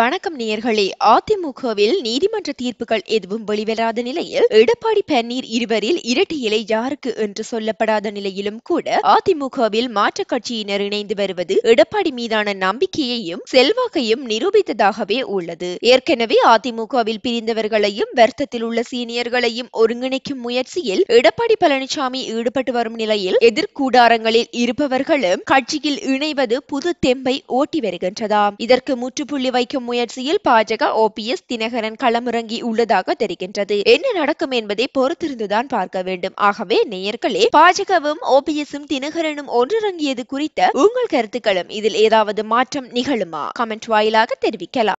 வணக்கம் நேயர்களே அதிமுகவில் நீதிமன்ற தீர்ப்புகள் எதுவும் வெளிவராத நிலையில் எடப்பாடி பன்னீர் இருவரில் இரட்டியலை இலை யாருக்கு என்று சொல்லப்படாத நிலையிலும் கூட அதிமுகவில் மாற்ற கட்சியினர் இணைந்து வருவது எடப்பாடி மீதான நம்பிக்கையையும் செல்வாக்கையும் நிரூபித்ததாகவே உள்ளது ஏற்கனவே அதிமுகவில் பிரிந்தவர்களையும் வர்த்தத்தில் உள்ள சீனியர்களையும் ஒருங்கிணைக்கும் முயற்சியில் எடப்பாடி பழனிசாமி ஈடுபட்டு வரும் நிலையில் எதிர்கூடாரங்களில் இருப்பவர்களும் கட்சியில் இணைவது புது தெம்பை ஓட்டி வருகின்றதாம் இதற்கு முற்றுப்புள்ளி வைக்க அழிக்கும் முயற்சியில் பாஜக எஸ் தினகரன் களமிறங்கி உள்ளதாக தெரிகின்றது என்ன நடக்கும் என்பதை பொறுத்திருந்துதான் பார்க்க வேண்டும் ஆகவே நேயர்களே பாஜகவும் ஓபிஎஸும் தினகரனும் ஒன்றிறங்கியது குறித்த உங்கள் கருத்துக்களும் இதில் ஏதாவது மாற்றம் நிகழுமா கமெண்ட் வாயிலாக தெரிவிக்கலாம்